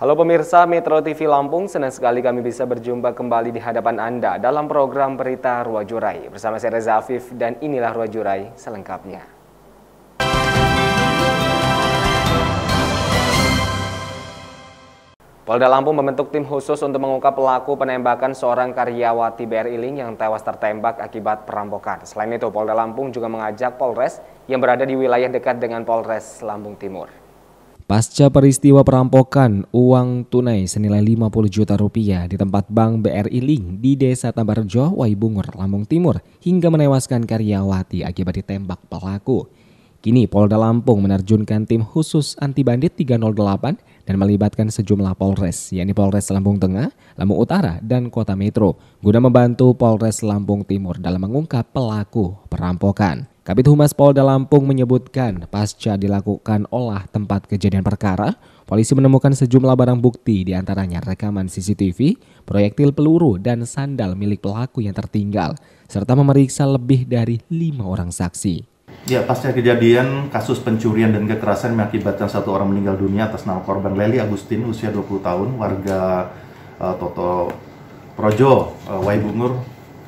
Halo pemirsa Metro TV Lampung, senang sekali kami bisa berjumpa kembali di hadapan Anda dalam program Berita ruajurai Bersama saya Reza Afif dan inilah ruajurai selengkapnya. Polda Lampung membentuk tim khusus untuk mengungkap pelaku penembakan seorang karyawati BRI Link yang tewas tertembak akibat perampokan. Selain itu, Polda Lampung juga mengajak Polres yang berada di wilayah dekat dengan Polres Lampung Timur. Pasca peristiwa perampokan uang tunai senilai 50 juta rupiah di tempat Bank BRI Link di Desa Tambarjo, Waibungur, Lampung Timur hingga menewaskan karyawati akibat ditembak pelaku. Kini Polda Lampung menerjunkan tim khusus anti bandit 308 dan melibatkan sejumlah polres, yakni Polres Lampung Tengah, Lampung Utara, dan Kota Metro, guna membantu Polres Lampung Timur dalam mengungkap pelaku perampokan. Kabit Humas Polda Lampung menyebutkan pasca dilakukan olah tempat kejadian perkara, polisi menemukan sejumlah barang bukti diantaranya rekaman CCTV, proyektil peluru, dan sandal milik pelaku yang tertinggal, serta memeriksa lebih dari lima orang saksi. Ya, pasca kejadian kasus pencurian dan kekerasan mengakibatkan satu orang meninggal dunia atas nama korban Leli Agustin usia 20 tahun warga uh, Toto Projo uh, eh, Waibungur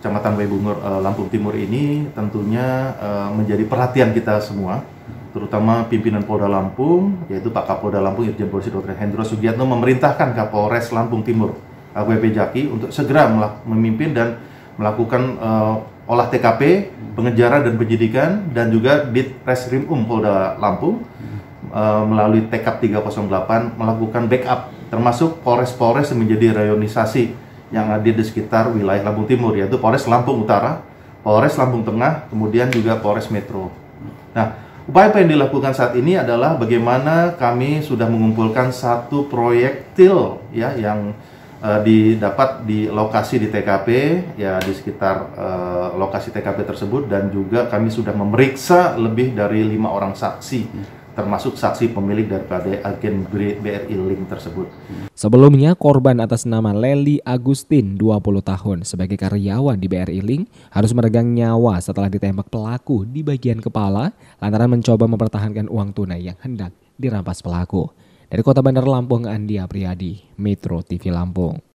Kecamatan Waibungur uh, eh, Lampung Timur ini tentunya uh, menjadi perhatian kita semua terutama pimpinan Polda Lampung yaitu Pak Kapolda Lampung Irjen Polisi Dr. Hendro Sugiyatno memerintahkan Kapolres Lampung Timur AKBP Jaki untuk segera memimpin dan melakukan uh, olah TKP, pengejaran dan penyidikan dan juga di Reskrim Um Polda Lampung uh, melalui TKP 308 melakukan backup termasuk Polres-Polres menjadi rayonisasi yang ada di sekitar wilayah Lampung Timur yaitu Polres Lampung Utara, Polres Lampung Tengah, kemudian juga Polres Metro. Nah, upaya apa yang dilakukan saat ini adalah bagaimana kami sudah mengumpulkan satu proyektil ya yang uh, didapat di lokasi di TKP ya di sekitar uh, lokasi TKP tersebut dan juga kami sudah memeriksa lebih dari lima orang saksi termasuk saksi pemilik daripada agen BRI Link tersebut. Sebelumnya, korban atas nama Leli Agustin, 20 tahun, sebagai karyawan di BRI Link, harus meregang nyawa setelah ditembak pelaku di bagian kepala lantaran mencoba mempertahankan uang tunai yang hendak dirampas pelaku. Dari kota Bandar Lampung, Andi Apriyadi, Metro TV Lampung.